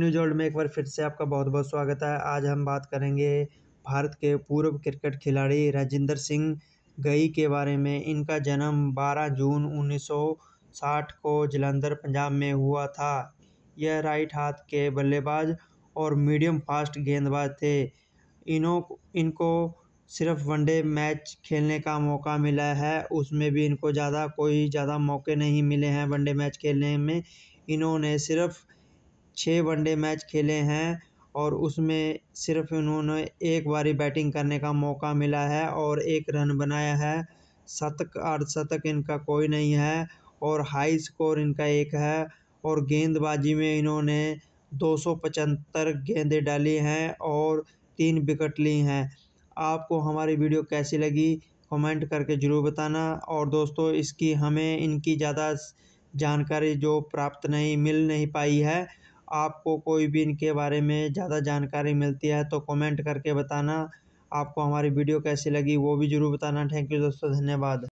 news world में एक बार फिर से आपका बहुत बहुत स्वागत है आज हम बात करेंगे भारत के पूर्व क्रिकेट खिलाड़ी राजेंद्र सिंह गई के बारे में इनका जन्म 12 जून 1960 को जलंधर पंजाब में हुआ था यह राइट हाथ के बल्लेबाज और मीडियम फास्ट गेंदबाज थे इनों इनको सिर्फ वनडे मैच खेलने का मौका मिला है उसमें भी इनको ज़्यादा कोई ज़्यादा मौके नहीं मिले हैं वनडे मैच खेलने में इन्होंने सिर्फ़ छः वनडे मैच खेले हैं और उसमें सिर्फ उन्होंने एक बारी बैटिंग करने का मौका मिला है और एक रन बनाया है शतक अर्धशतक इनका कोई नहीं है और हाई स्कोर इनका एक है और गेंदबाजी में इन्होंने दो गेंदें डाली हैं और तीन विकेट ली हैं आपको हमारी वीडियो कैसी लगी कमेंट करके ज़रूर बताना और दोस्तों इसकी हमें इनकी ज़्यादा जानकारी जो प्राप्त नहीं मिल नहीं पाई है आपको कोई भी इनके बारे में ज़्यादा जानकारी मिलती है तो कमेंट करके बताना आपको हमारी वीडियो कैसी लगी वो भी ज़रूर बताना थैंक यू दोस्तों धन्यवाद